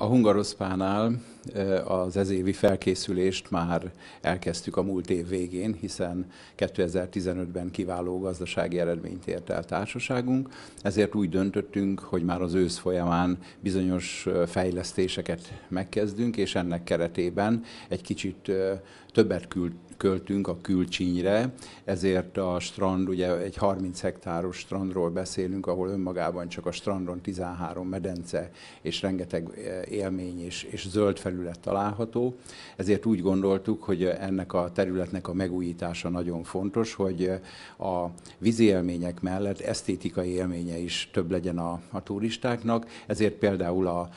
a Hungaroszpánál az ezévi felkészülést már elkezdtük a múlt év végén, hiszen 2015-ben kiváló gazdasági eredményt ért el társaságunk, ezért úgy döntöttünk, hogy már az ősz folyamán bizonyos fejlesztéseket megkezdünk, és ennek keretében egy kicsit többet küld, költünk a külcsínyre, ezért a strand, ugye egy 30 hektáros strandról beszélünk, ahol önmagában csak a strandon 13 medence és rengeteg élmény és, és zöld terület található, ezért úgy gondoltuk, hogy ennek a területnek a megújítása nagyon fontos, hogy a vízi élmények mellett esztétikai élménye is több legyen a, a turistáknak, ezért például a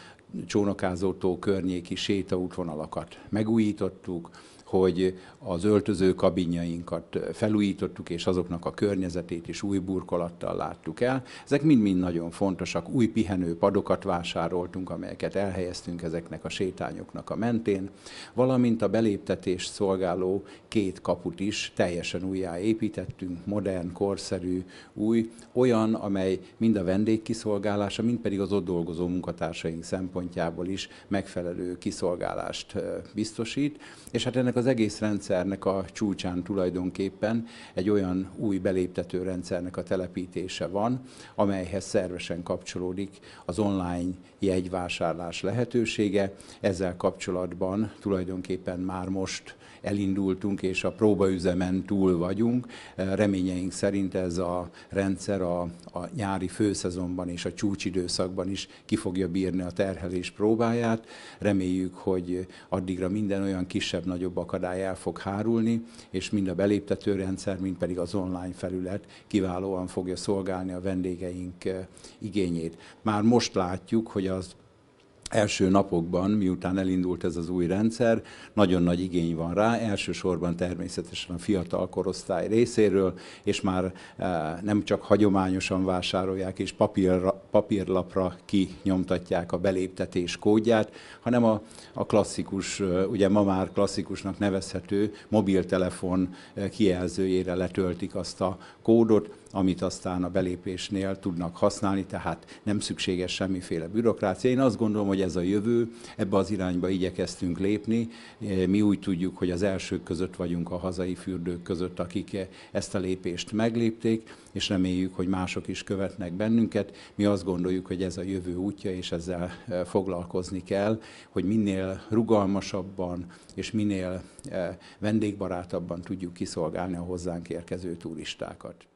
csónakázótó környéki sétaútvonalakat megújítottuk, hogy az öltöző kabinjainkat felújítottuk, és azoknak a környezetét is új burkolattal láttuk el. Ezek mind-mind nagyon fontosak. Új pihenő padokat vásároltunk, amelyeket elhelyeztünk ezeknek a sétányoknak a mentén, valamint a beléptetés szolgáló két kaput is teljesen újjáépítettünk, modern, korszerű, új, olyan, amely mind a vendégkiszolgálása, mind pedig az ott dolgozó munkatársaink szempontjából szempontjából is megfelelő kiszolgálást biztosít, és hát ennek az egész rendszernek a csúcsán tulajdonképpen egy olyan új beléptető rendszernek a telepítése van, amelyhez szervesen kapcsolódik az online jegyvásárlás lehetősége. Ezzel kapcsolatban tulajdonképpen már most elindultunk, és a próbaüzemen túl vagyunk. Reményeink szerint ez a rendszer a, a nyári főszezonban és a csúcsidőszakban is ki fogja bírni a terhelést, szervezés próbáját. Reméljük, hogy addigra minden olyan kisebb-nagyobb akadály el fog hárulni, és mind a beléptető rendszer, mind pedig az online felület kiválóan fogja szolgálni a vendégeink eh, igényét. Már most látjuk, hogy az első napokban, miután elindult ez az új rendszer, nagyon nagy igény van rá, elsősorban természetesen a fiatal korosztály részéről, és már eh, nem csak hagyományosan vásárolják és papírra, papírlapra kinyomtatják a beléptetés kódját, hanem a, a klasszikus, eh, ugye ma már klasszikusnak nevezhető mobiltelefon eh, kijelzőjére letöltik azt a kódot, amit aztán a belépésnél tudnak használni, tehát nem szükséges semmiféle bürokrácia. Én azt gondolom, hogy hogy ez a jövő, ebbe az irányba igyekeztünk lépni. Eh, mi úgy tudjuk, hogy az elsők között vagyunk a hazai fürdők között, akik eh, ezt a lépést meglépték, és reméljük, hogy mások is követnek bennünket. Mi azt gondoljuk, hogy ez a jövő útja, és ezzel eh, foglalkozni kell, hogy minél rugalmasabban és minél vendégbarátabban tudjuk kiszolgálni a hozzánk érkező turistákat.